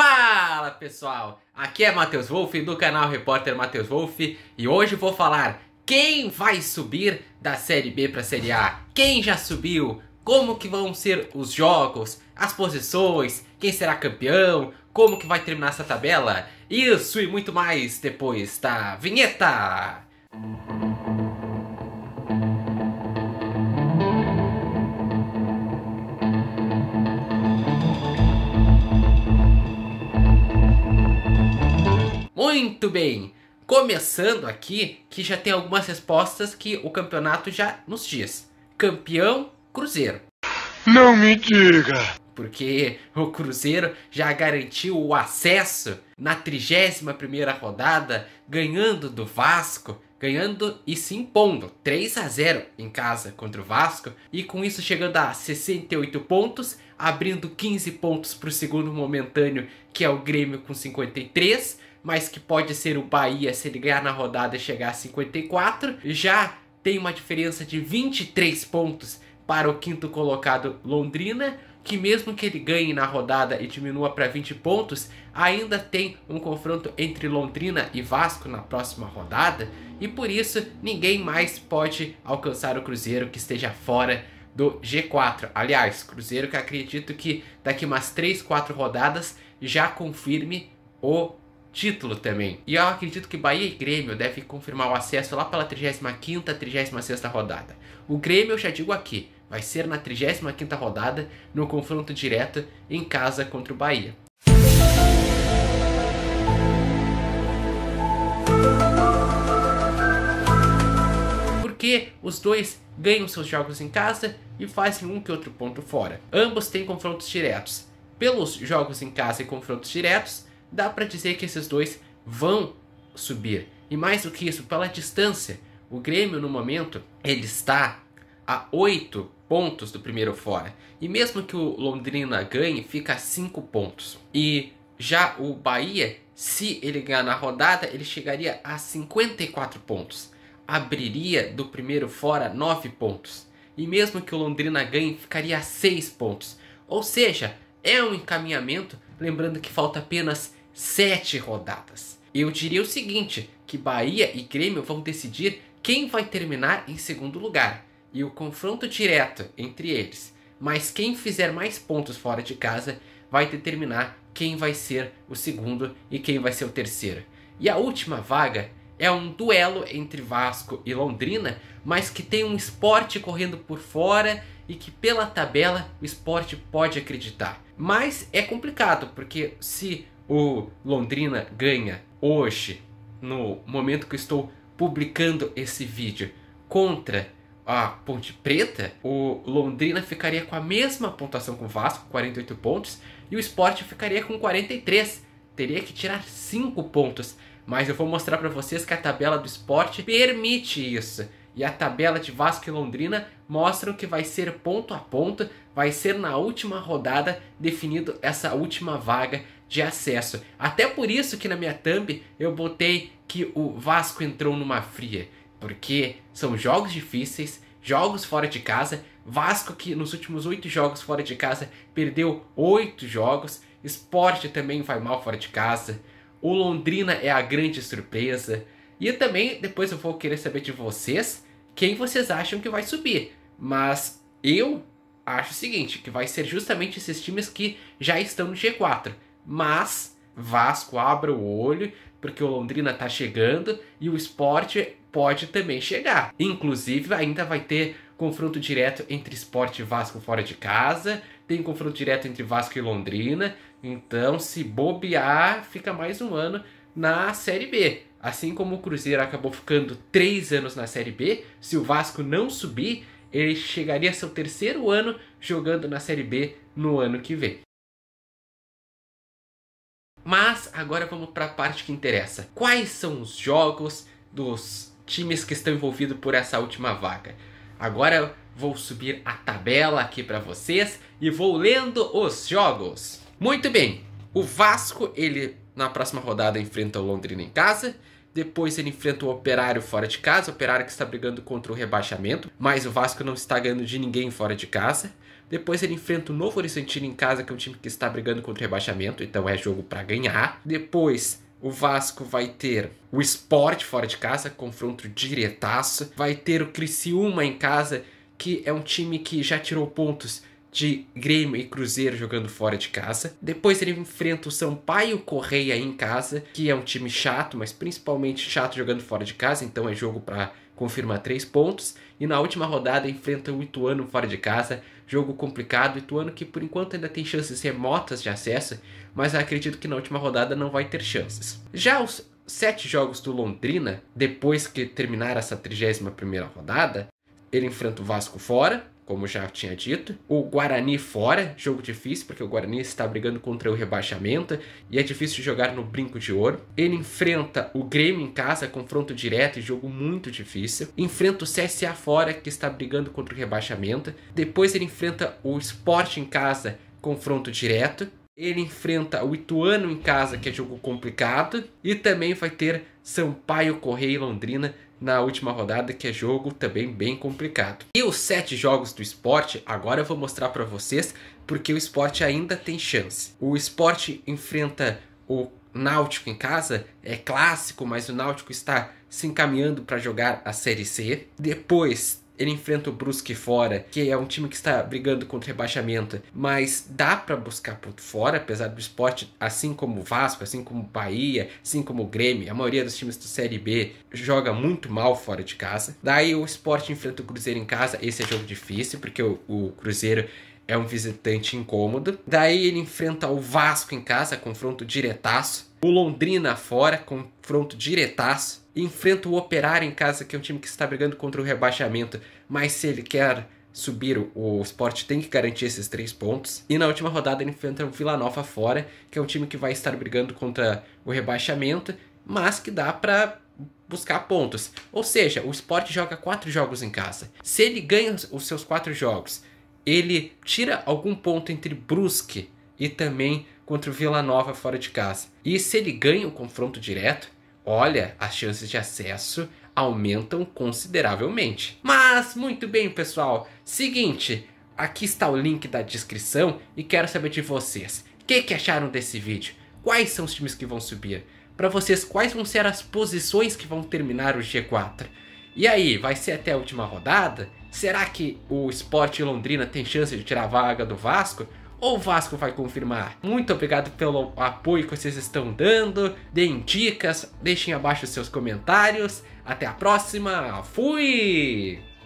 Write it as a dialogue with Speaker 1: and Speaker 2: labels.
Speaker 1: Fala pessoal, aqui é Matheus Wolff do canal Repórter Matheus Wolff e hoje vou falar quem vai subir da Série B para a Série A, quem já subiu, como que vão ser os jogos, as posições, quem será campeão, como que vai terminar essa tabela, isso e muito mais depois da vinheta. Música Muito bem! Começando aqui, que já tem algumas respostas que o campeonato já nos diz. Campeão Cruzeiro. Não me diga! Porque o Cruzeiro já garantiu o acesso na 31ª rodada, ganhando do Vasco, ganhando e se impondo 3 a 0 em casa contra o Vasco e com isso chegando a 68 pontos, abrindo 15 pontos para o segundo momentâneo, que é o Grêmio com 53 mas que pode ser o Bahia se ele ganhar na rodada e chegar a 54. Já tem uma diferença de 23 pontos para o quinto colocado Londrina, que mesmo que ele ganhe na rodada e diminua para 20 pontos, ainda tem um confronto entre Londrina e Vasco na próxima rodada, e por isso ninguém mais pode alcançar o Cruzeiro que esteja fora do G4. Aliás, Cruzeiro que acredito que daqui umas 3, 4 rodadas já confirme o título também. E eu acredito que Bahia e Grêmio devem confirmar o acesso lá pela 35ª, 36ª rodada. O Grêmio, eu já digo aqui, vai ser na 35ª rodada, no confronto direto em casa contra o Bahia. Porque os dois ganham seus jogos em casa e fazem um que outro ponto fora. Ambos têm confrontos diretos. Pelos jogos em casa e confrontos diretos, dá para dizer que esses dois vão subir. E mais do que isso, pela distância, o Grêmio no momento ele está a 8 pontos do primeiro fora. E mesmo que o Londrina ganhe, fica a 5 pontos. E já o Bahia, se ele ganhar na rodada, ele chegaria a 54 pontos. Abriria do primeiro fora 9 pontos. E mesmo que o Londrina ganhe, ficaria a 6 pontos. Ou seja, é um encaminhamento, lembrando que falta apenas sete rodadas. Eu diria o seguinte, que Bahia e Grêmio vão decidir quem vai terminar em segundo lugar e o confronto direto entre eles. Mas quem fizer mais pontos fora de casa vai determinar quem vai ser o segundo e quem vai ser o terceiro. E a última vaga é um duelo entre Vasco e Londrina, mas que tem um esporte correndo por fora e que pela tabela o esporte pode acreditar. Mas é complicado, porque se o Londrina ganha hoje, no momento que estou publicando esse vídeo, contra a Ponte Preta, o Londrina ficaria com a mesma pontuação com o Vasco, 48 pontos, e o Sport ficaria com 43. Teria que tirar 5 pontos, mas eu vou mostrar para vocês que a tabela do Sport permite isso. E a tabela de Vasco e Londrina mostram que vai ser ponto a ponto, vai ser na última rodada definido essa última vaga de acesso. Até por isso que na minha thumb eu botei que o Vasco entrou numa fria, porque são jogos difíceis, jogos fora de casa. Vasco que nos últimos oito jogos fora de casa perdeu oito jogos. Esporte também vai mal fora de casa. O Londrina é a grande surpresa. E também depois eu vou querer saber de vocês quem vocês acham que vai subir. Mas eu acho o seguinte, que vai ser justamente esses times que já estão no G4. Mas Vasco abra o olho, porque o Londrina está chegando e o esporte pode também chegar. Inclusive, ainda vai ter confronto direto entre esporte e Vasco fora de casa, tem confronto direto entre Vasco e Londrina. Então, se bobear, fica mais um ano na Série B. Assim como o Cruzeiro acabou ficando três anos na Série B, se o Vasco não subir, ele chegaria a seu terceiro ano jogando na Série B no ano que vem. Mas agora vamos para a parte que interessa. Quais são os jogos dos times que estão envolvidos por essa última vaga? Agora vou subir a tabela aqui para vocês e vou lendo os jogos. Muito bem. O Vasco, ele na próxima rodada enfrenta o Londrina em casa. Depois ele enfrenta o Operário fora de casa, o Operário que está brigando contra o rebaixamento, mas o Vasco não está ganhando de ninguém fora de casa. Depois ele enfrenta o Novo Horizontino em casa, que é um time que está brigando contra o rebaixamento, então é jogo para ganhar. Depois o Vasco vai ter o Sport fora de casa, confronto diretaço. Vai ter o Criciúma em casa, que é um time que já tirou pontos de Grêmio e Cruzeiro jogando fora de casa. Depois ele enfrenta o Sampaio Correia em casa, que é um time chato, mas principalmente chato jogando fora de casa, então é jogo para confirma três pontos e na última rodada enfrenta o Ituano fora de casa. Jogo complicado, Ituano que por enquanto ainda tem chances remotas de acesso, mas acredito que na última rodada não vai ter chances. Já os sete jogos do Londrina, depois que terminar essa 31 primeira rodada, ele enfrenta o Vasco fora, como já tinha dito. O Guarani fora, jogo difícil, porque o Guarani está brigando contra o rebaixamento e é difícil jogar no brinco de ouro. Ele enfrenta o Grêmio em casa, confronto direto e jogo muito difícil. Enfrenta o CSA fora, que está brigando contra o rebaixamento. Depois ele enfrenta o Sport em casa, confronto direto. Ele enfrenta o Ituano em casa, que é jogo complicado. E também vai ter Sampaio Correia e Londrina na última rodada, que é jogo também bem complicado. E os sete jogos do esporte, agora eu vou mostrar para vocês, porque o esporte ainda tem chance. O esporte enfrenta o Náutico em casa, é clássico, mas o Náutico está se encaminhando para jogar a Série C. Depois ele enfrenta o Brusque fora, que é um time que está brigando contra rebaixamento, mas dá para buscar por fora, apesar do esporte, assim como o Vasco, assim como o Bahia, assim como o Grêmio, a maioria dos times do Série B joga muito mal fora de casa. Daí o esporte enfrenta o Cruzeiro em casa, esse é jogo difícil, porque o, o Cruzeiro é um visitante incômodo. Daí ele enfrenta o Vasco em casa, confronto diretaço. O Londrina fora, confronto diretaço. Enfrenta o Operário em casa, que é um time que está brigando contra o rebaixamento. Mas se ele quer subir, o esporte tem que garantir esses três pontos. E na última rodada ele enfrenta o Vila Nova fora, que é um time que vai estar brigando contra o rebaixamento, mas que dá para buscar pontos. Ou seja, o esporte joga quatro jogos em casa. Se ele ganha os seus quatro jogos, ele tira algum ponto entre Brusque e também contra o Vila Nova fora de casa. E se ele ganha o confronto direto, olha, as chances de acesso aumentam consideravelmente. Mas muito bem, pessoal. Seguinte, aqui está o link da descrição e quero saber de vocês. O que, que acharam desse vídeo? Quais são os times que vão subir? Para vocês, quais vão ser as posições que vão terminar o G4? E aí, vai ser até a última rodada? Será que o Sport Londrina tem chance de tirar a vaga do Vasco? Ou o Vasco vai confirmar? Muito obrigado pelo apoio que vocês estão dando. Deem dicas, deixem abaixo seus comentários. Até a próxima. Fui!